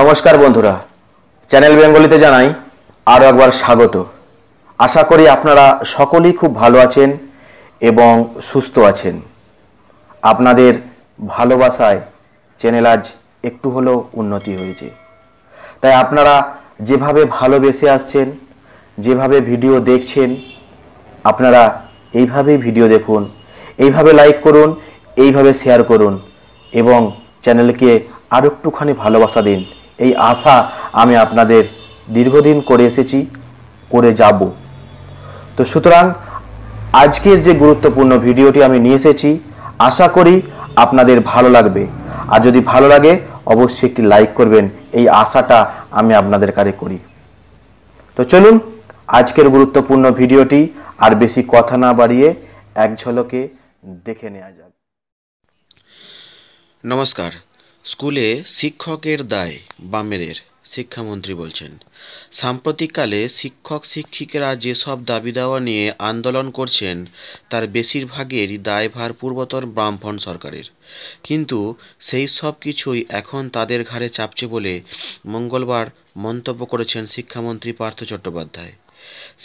নমস্কার বন্ধুরা চ্যানেল বেঙ্গলিতে জানাই আরও একবার স্বাগত আশা করি আপনারা সকলেই খুব ভালো আছেন এবং সুস্থ আছেন আপনাদের ভালোবাসায় চ্যানেল আজ একটু হলেও উন্নতি হয়েছে তাই আপনারা যেভাবে ভালোবেসে আসছেন যেভাবে ভিডিও দেখছেন আপনারা এইভাবেই ভিডিও দেখুন এইভাবে লাইক করুন এইভাবে শেয়ার করুন এবং চ্যানেলকে আর একটুখানি ভালোবাসা দিন এই আশা আমি আপনাদের দীর্ঘদিন করে এসেছি করে যাব তো সুতরাং আজকের যে গুরুত্বপূর্ণ ভিডিওটি আমি নিয়ে এসেছি আশা করি আপনাদের ভালো লাগবে আর যদি ভালো লাগে অবশ্যই একটি লাইক করবেন এই আশাটা আমি আপনাদের কারে করি তো চলুন আজকের গুরুত্বপূর্ণ ভিডিওটি আর বেশি কথা না বাড়িয়ে এক ঝলকে দেখে নেওয়া যাক নমস্কার স্কুলে শিক্ষকের দায় বামেদের শিক্ষামন্ত্রী বলছেন সাম্প্রতিককালে শিক্ষক শিক্ষিকারা যেসব দাবি দাওয়া নিয়ে আন্দোলন করছেন তার বেশিরভাগের দায়ভার পূর্বতর ব্রাহ্মণ সরকারের কিন্তু সেই সব কিছুই এখন তাদের ঘাড়ে চাপছে বলে মঙ্গলবার মন্তব্য করেছেন শিক্ষামন্ত্রী পার্থ চট্টোপাধ্যায়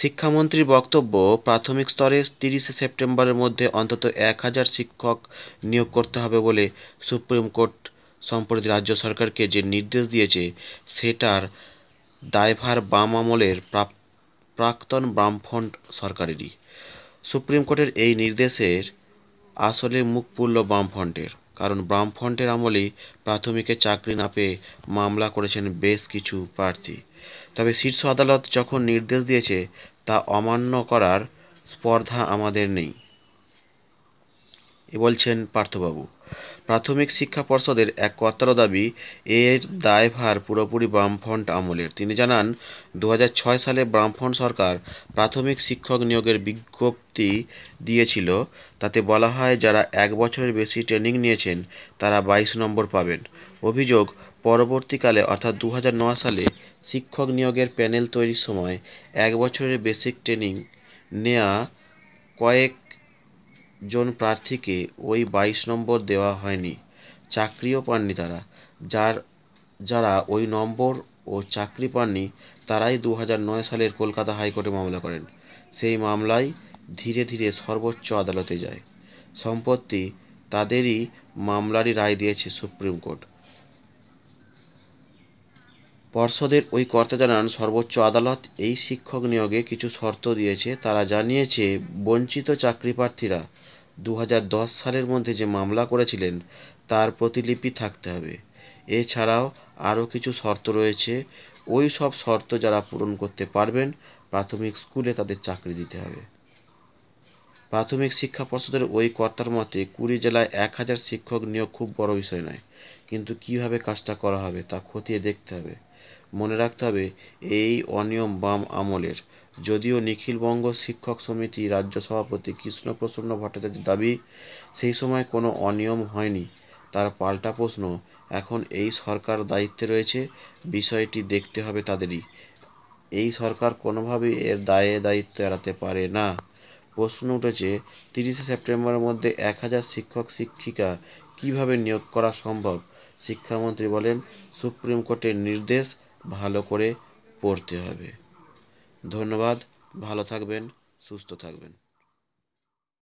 শিক্ষামন্ত্রীর বক্তব্য প্রাথমিক স্তরে তিরিশে সেপ্টেম্বরের মধ্যে অন্তত এক হাজার শিক্ষক নিয়োগ করতে হবে বলে সুপ্রিম কোর্ট সম্প্রতি রাজ্য সরকারকে যে নির্দেশ দিয়েছে সেটার দায়ভার বাম আমলের প্রাক্তন বামফ্রন্ট সরকারেরই সুপ্রিম কোর্টের এই নির্দেশের আসলে মুখ পুরল বামফ্রন্টের কারণ বামফ্রন্টের আমলেই প্রাথমিকে চাকরি না পেয়ে মামলা করেছেন বেশ কিছু প্রার্থী তবে শীর্ষ আদালত যখন নির্দেশ দিয়েছে তা অমান্য করার স্পর্ধা আমাদের নেই এ বলছেন পার্থবাবু প্রাথমিক শিক্ষা পর্ষদের এক কর্তার দাবি এর দায়ভার পুরোপুরি বামফ্রন্ট আমলের তিনি জানান দু সালে বামফ্রন্ট সরকার প্রাথমিক শিক্ষক নিয়োগের বিজ্ঞপ্তি দিয়েছিল তাতে বলা হয় যারা এক বছরের বেশি ট্রেনিং নিয়েছেন তারা বাইশ নম্বর পাবেন অভিযোগ পরবর্তীকালে অর্থাৎ দু সালে শিক্ষক নিয়োগের প্যানেল তৈরির সময় এক বছরের বেসিক ট্রেনিং নেয়া কয়েক জন প্রার্থীকে ওই বাইশ নম্বর দেওয়া হয়নি চাকরিও পাননি তারা যার যারা ওই নম্বর ও চাকরি পাননি তারাই দু নয় সালের কলকাতা হাইকোর্টে মামলা করেন সেই মামলায় ধীরে ধীরে সর্বোচ্চ আদালতে যায় সম্পত্তি তাদেরই মামলারই রায় দিয়েছে সুপ্রিম কোর্ট পর্ষদের ওই কর্তা জানান সর্বোচ্চ আদালত এই শিক্ষক নিয়োগে কিছু শর্ত দিয়েছে তারা জানিয়েছে বঞ্চিত চাকরি প্রার্থীরা দু সালের মধ্যে যে মামলা করেছিলেন তার প্রতিলিপি থাকতে হবে এছাড়াও আরও কিছু শর্ত রয়েছে ওই সব শর্ত যারা পূরণ করতে পারবেন প্রাথমিক স্কুলে তাদের চাকরি দিতে হবে প্রাথমিক শিক্ষা পর্ষদের ওই কর্তার মতে কুড়ি জেলায় এক হাজার শিক্ষক নিয়োগ খুব বড় বিষয় নয় কিন্তু কিভাবে কাজটা করা হবে তা খতিয়ে দেখতে হবে মনে রাখতে হবে এই অনিয়ম বাম আমলের যদিও নিখিলবঙ্গ শিক্ষক সমিতি রাজ্য সভাপতি কৃষ্ণপ্রসন্ন ভট্টাচার্যের দাবি সেই সময় কোনো অনিয়ম হয়নি তার পাল্টা প্রশ্ন এখন এই সরকার দায়িত্বে রয়েছে বিষয়টি দেখতে হবে তাদেরই এই সরকার কোনোভাবে এর দায়ে দায়িত্ব এড়াতে পারে না প্রশ্ন উঠেছে তিরিশে সেপ্টেম্বরের মধ্যে এক হাজার শিক্ষক শিক্ষিকা কিভাবে নিয়োগ করা সম্ভব শিক্ষামন্ত্রী বলেন সুপ্রিম কোর্টের নির্দেশ ভালো করে পড়তে হবে ধন্যবাদ ভালো থাকবেন সুস্থ থাকবেন